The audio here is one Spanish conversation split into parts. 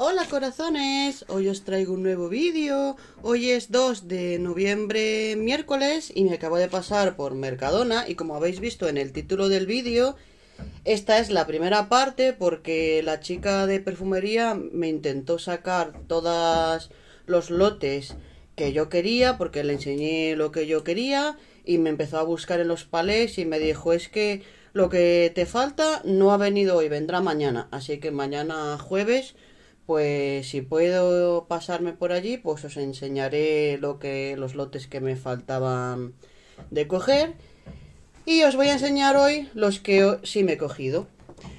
Hola corazones, hoy os traigo un nuevo vídeo, hoy es 2 de noviembre miércoles y me acabo de pasar por Mercadona y como habéis visto en el título del vídeo, esta es la primera parte porque la chica de perfumería me intentó sacar todos los lotes que yo quería porque le enseñé lo que yo quería y me empezó a buscar en los palés y me dijo es que lo que te falta no ha venido hoy, vendrá mañana, así que mañana jueves pues si puedo pasarme por allí, pues os enseñaré lo que los lotes que me faltaban de coger y os voy a enseñar hoy los que sí me he cogido.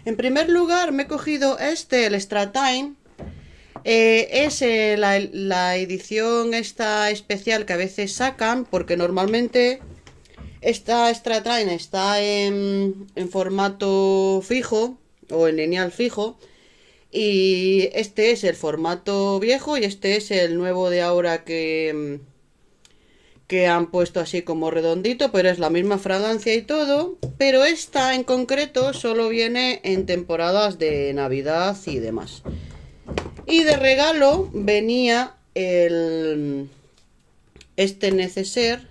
En primer lugar, me he cogido este, el Stratine. Eh, es eh, la, edición esta especial que a veces sacan, porque normalmente esta Stratine está en, en formato fijo o en lineal fijo y este es el formato viejo y este es el nuevo de ahora que, mm, que han puesto así como redondito, pero es la misma fragancia y todo. Pero esta en concreto solo viene en temporadas de Navidad y demás. Y de regalo venía el mm, este neceser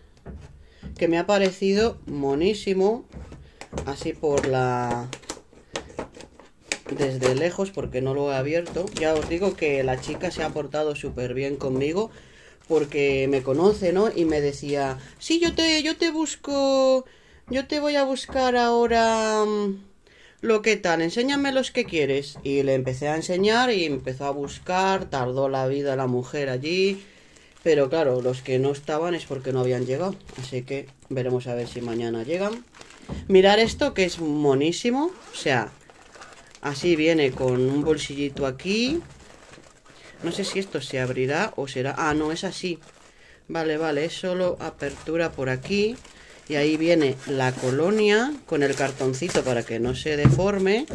que me ha parecido monísimo así por la desde lejos porque no lo he abierto. Ya os digo que la chica se ha portado súper bien conmigo porque me conoce, ¿no? Y me decía, sí, yo te, yo te busco, yo te voy a buscar ahora mm, lo que tal, enséñame los que quieres. Y le empecé a enseñar y empezó a buscar, tardó la vida la mujer allí. Pero claro, los que no estaban es porque no habían llegado. Así que veremos a ver si mañana llegan. Mirar esto que es monísimo. O sea, Así viene con un bolsillito aquí. No sé si esto se abrirá o será... Ah, no, es así. Vale, vale, es solo apertura por aquí. Y ahí viene la colonia con el cartoncito para que no se deforme.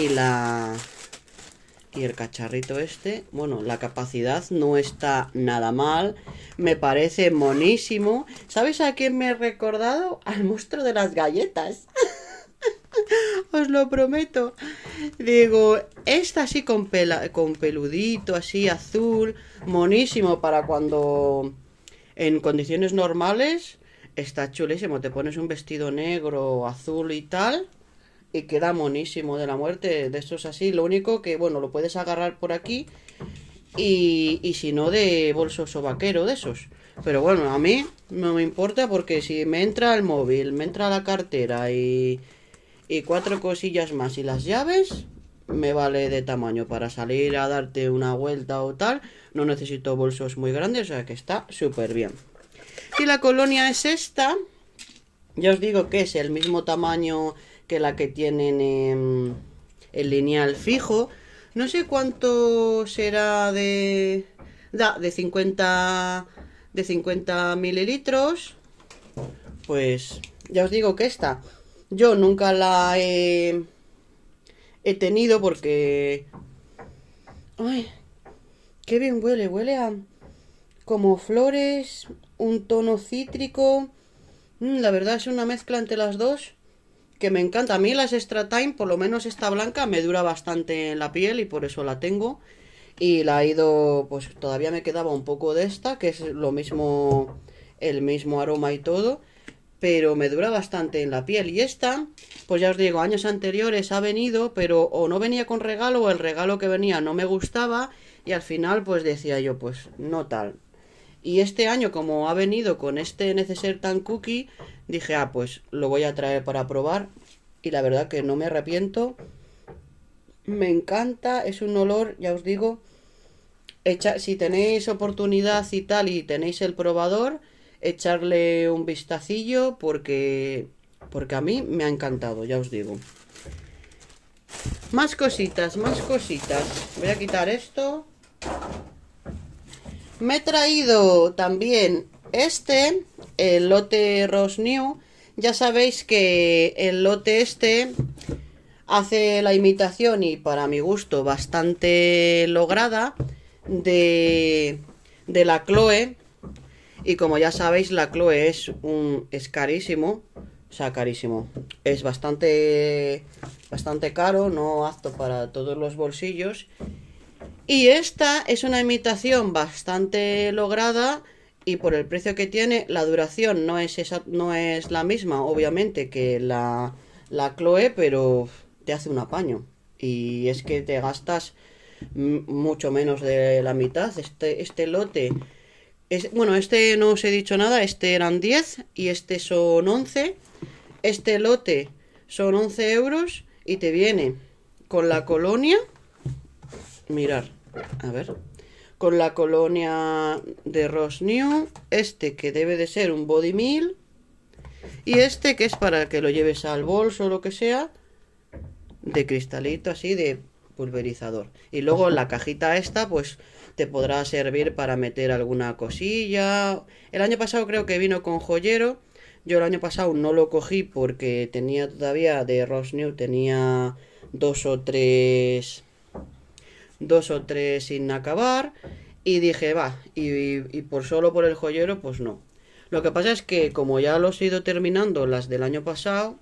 Y la... Y el cacharrito este, bueno, la capacidad no está nada mal, me parece monísimo. ¿Sabes a quién me he recordado? Al monstruo de las galletas. os lo prometo. Digo, está así con, pela, con peludito, así azul, monísimo para cuando en condiciones normales está chulísimo. Te pones un vestido negro, azul y tal. Y queda monísimo de la muerte. De estos así. Lo único que, bueno, lo puedes agarrar por aquí. Y, y si no, de bolsos o vaquero de esos. Pero bueno, a mí no me importa porque si me entra el móvil, me entra la cartera y y cuatro cosillas más. Y las llaves me vale de tamaño para salir a darte una vuelta o tal. No necesito bolsos muy grandes, o sea que está súper bien. Y la colonia es esta. Ya os digo que es el mismo tamaño que la que tienen en el lineal fijo. No sé cuánto será de... de 50... De 50 mililitros. Pues ya os digo que esta yo nunca la he, tenido porque... Ay, qué bien huele, huele a... como flores, un tono cítrico. Mm, la verdad es una mezcla entre las dos que me encanta. A mí las Extra Time, por lo menos esta blanca, me dura bastante en la piel y por eso la tengo. Y la he ido, pues todavía me quedaba un poco de esta, que es lo mismo, el mismo aroma y todo pero me dura bastante en la piel. Y esta, pues ya os digo, años anteriores ha venido, pero o no venía con regalo o el regalo que venía no me gustaba y al final pues decía yo, pues no tal. Y este año como ha venido con este neceser tan cookie, dije, ah, pues lo voy a traer para probar y la verdad que no me arrepiento. Me encanta, es un olor, ya os digo, hecha si tenéis oportunidad y tal y tenéis el probador, echarle un vistacillo porque, porque a mí me ha encantado, ya os digo. Más cositas, más cositas. Voy a quitar esto. Me he traído también este, el lote Rose New. Ya sabéis que el lote este hace la imitación y para mi gusto bastante lograda de, de la Chloe y como ya sabéis, la Chloe es un. es carísimo. O sea, carísimo. Es bastante. bastante caro, no apto para todos los bolsillos. Y esta es una imitación bastante lograda. Y por el precio que tiene, la duración no es no es la misma, obviamente, que la, la Chloe, pero te hace un apaño. Y es que te gastas mucho menos de la mitad. Este, este lote bueno, este no os he dicho nada, este eran 10 y este son 11. Este lote son 11 euros y te viene con la colonia. Mirar, a ver. Con la colonia de New este que debe de ser un body meal. Y este que es para que lo lleves al bolso o lo que sea, de cristalito así, de pulverizador. Y luego la cajita esta, pues te podrá servir para meter alguna cosilla. El año pasado creo que vino con joyero. Yo el año pasado no lo cogí porque tenía todavía de New, tenía dos o tres. Dos o tres sin acabar. Y dije, va, y, y, por solo por el joyero, pues no. Lo que pasa es que como ya los he ido terminando las del año pasado,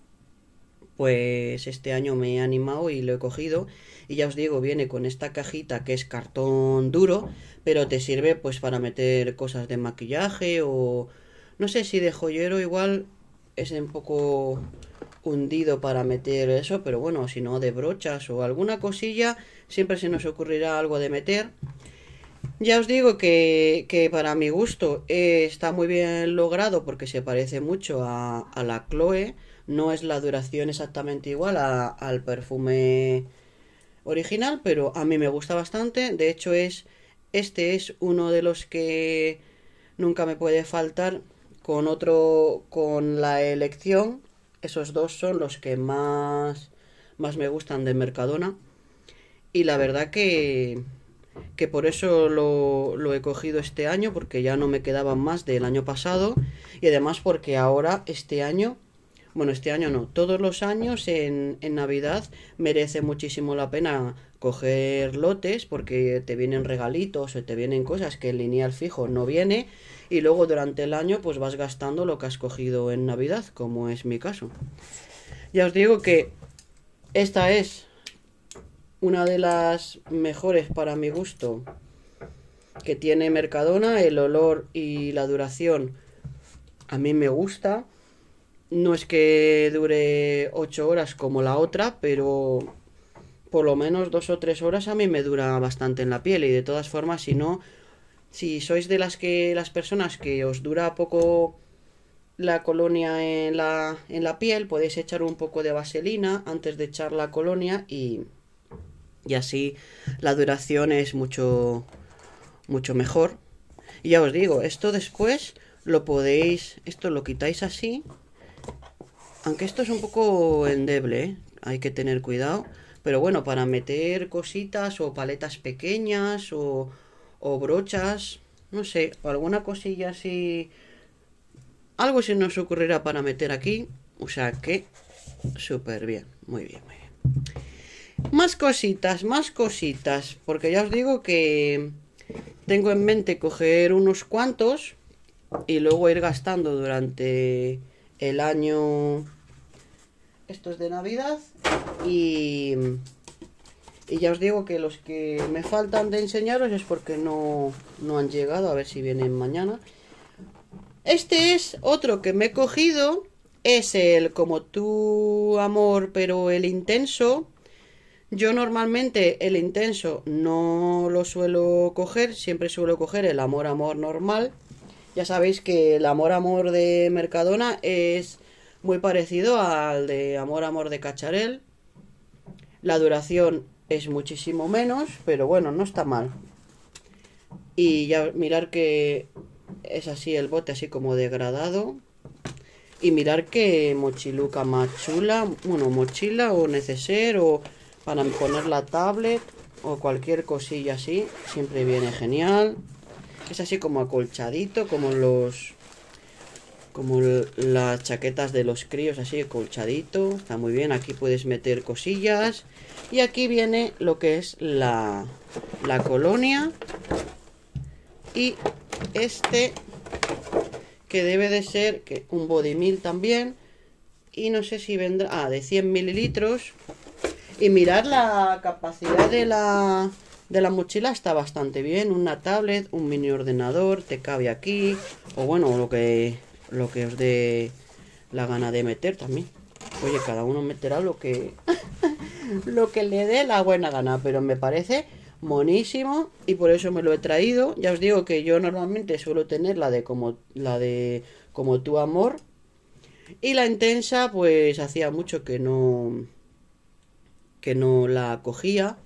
pues este año me he animado y lo he cogido. Y ya os digo, viene con esta cajita que es cartón duro, pero te sirve pues para meter cosas de maquillaje o... No sé si de joyero igual es un poco hundido para meter eso, pero bueno, si no de brochas o alguna cosilla, siempre se nos ocurrirá algo de meter. Ya os digo que, para mi gusto eh, está muy bien logrado porque se parece mucho a, a la Chloe no es la duración exactamente igual al perfume original, pero a mí me gusta bastante. De hecho, es este es uno de los que nunca me puede faltar con otro con la elección. Esos dos son los que más más me gustan de Mercadona y la verdad que que por eso lo, lo, he cogido este año, porque ya no me quedaban más del año pasado, y además porque ahora, este año, bueno, este año no, todos los años en, Navidad merece muchísimo la pena coger lotes porque te vienen regalitos o te vienen cosas que el lineal fijo no viene y luego durante el año pues vas gastando lo que has cogido en Navidad, como es mi caso. Ya os digo que esta es una de las mejores para mi gusto que tiene Mercadona, el olor y la duración a mí me gusta. No es que dure 8 horas como la otra, pero por lo menos 2 o 3 horas a mí me dura bastante en la piel. Y de todas formas, si no, si sois de las que las personas que os dura poco la colonia en la, en la piel, podéis echar un poco de vaselina antes de echar la colonia y, y así la duración es mucho, mucho mejor. Y ya os digo, esto después lo podéis, esto lo quitáis así aunque esto es un poco endeble, ¿eh? hay que tener cuidado. Pero bueno, para meter cositas o paletas pequeñas o, o brochas, no sé, o alguna cosilla así. Algo se nos ocurrirá para meter aquí. O sea que, súper bien, muy bien, muy bien. Más cositas, más cositas. Porque ya os digo que tengo en mente coger unos cuantos y luego ir gastando durante el año esto es de Navidad y, y ya os digo que los que me faltan de enseñaros es porque no, no han llegado, a ver si vienen mañana. Este es otro que me he cogido, es el como tu amor pero el intenso. Yo normalmente el intenso no lo suelo coger, siempre suelo coger el amor amor normal. Ya sabéis que el amor amor de Mercadona es muy parecido al de Amor, Amor de Cacharel. La duración es muchísimo menos, pero bueno, no está mal. Y ya mirar que es así el bote, así como degradado. Y mirar que mochiluca más chula, bueno, mochila o neceser o para poner la tablet o cualquier cosilla así, siempre viene genial. Es así como acolchadito, como los como las chaquetas de los críos, así colchadito. Está muy bien. Aquí puedes meter cosillas. Y aquí viene lo que es la, colonia. Y este, que debe de ser que un body mil también. Y no sé si vendrá... Ah, de 100 mililitros. Y mirad la capacidad de la, de la mochila está bastante bien. Una tablet, un mini ordenador, te cabe aquí. O bueno, lo que lo que os dé la gana de meter también. Oye, cada uno meterá lo que lo que le dé la buena gana, pero me parece monísimo y por eso me lo he traído. Ya os digo que yo normalmente suelo tener la de como la de como tu amor y la intensa pues hacía mucho que no que no la cogía.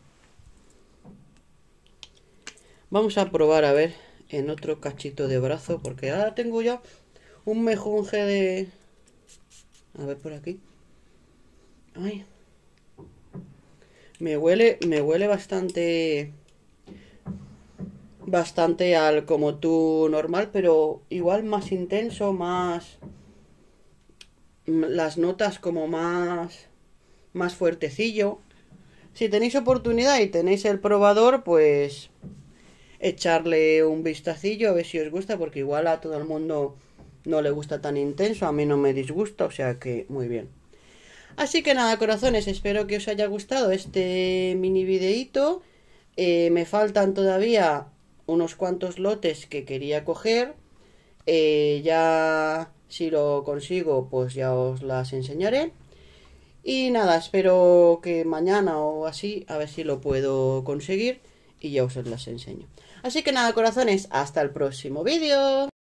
Vamos a probar a ver en otro cachito de brazo porque ahora tengo ya un mejunje de... A ver por aquí. Ay. Me huele, me huele bastante... Bastante al como tú normal, pero igual más intenso, más... Mm, las notas como más... Más fuertecillo. Si tenéis oportunidad y tenéis el probador, pues... Echarle un vistacillo a ver si os gusta, porque igual a todo el mundo no le gusta tan intenso, a mí no me disgusta, o sea que muy bien. Así que nada, corazones, espero que os haya gustado este mini videito eh, me faltan todavía unos cuantos lotes que quería coger. Eh, ya si lo consigo, pues ya os las enseñaré. Y nada, espero que mañana o así, a ver si lo puedo conseguir y ya os las enseño. Así que nada, corazones, hasta el próximo vídeo.